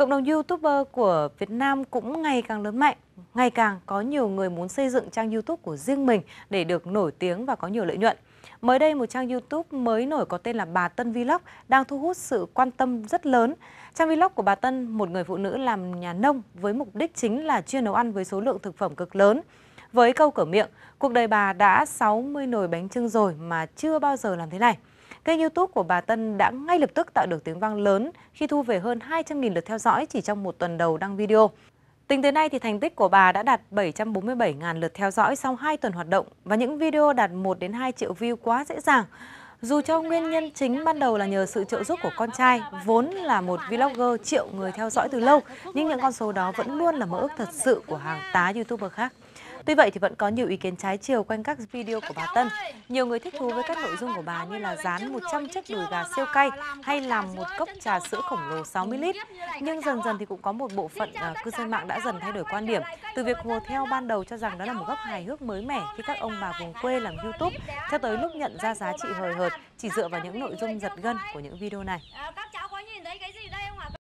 Cộng đồng YouTuber của Việt Nam cũng ngày càng lớn mạnh, ngày càng có nhiều người muốn xây dựng trang YouTube của riêng mình để được nổi tiếng và có nhiều lợi nhuận. Mới đây, một trang YouTube mới nổi có tên là Bà Tân Vlog đang thu hút sự quan tâm rất lớn. Trang Vlog của bà Tân, một người phụ nữ làm nhà nông với mục đích chính là chuyên nấu ăn với số lượng thực phẩm cực lớn. Với câu cửa miệng, cuộc đời bà đã 60 nồi bánh trưng rồi mà chưa bao giờ làm thế này kênh YouTube của bà Tân đã ngay lập tức tạo được tiếng vang lớn khi thu về hơn 200.000 lượt theo dõi chỉ trong một tuần đầu đăng video. Tính tới nay thì thành tích của bà đã đạt 747.000 lượt theo dõi sau 2 tuần hoạt động và những video đạt 1 đến 2 triệu view quá dễ dàng. Dù cho nguyên nhân chính ban đầu là nhờ sự trợ giúp của con trai, vốn là một vlogger triệu người theo dõi từ lâu, nhưng những con số đó vẫn luôn là mơ ước thật sự của hàng tá youtuber khác. Tuy vậy thì vẫn có nhiều ý kiến trái chiều quanh các video của bà Tân. Nhiều người thích thú với các nội dung của bà như là dán 100 chiếc đùi gà siêu cay hay làm một cốc trà sữa khổng lồ 60 lít. Nhưng dần dần thì cũng có một bộ phận à, cư dân mạng đã dần thay đổi quan điểm. Từ việc hồ theo ban đầu cho rằng đó là một góc hài hước mới mẻ khi các ông bà vùng quê làm YouTube, cho tới lúc nhận ra giá trị hời hợt chỉ dựa vào những nội dung giật gân của những video này. Ờ,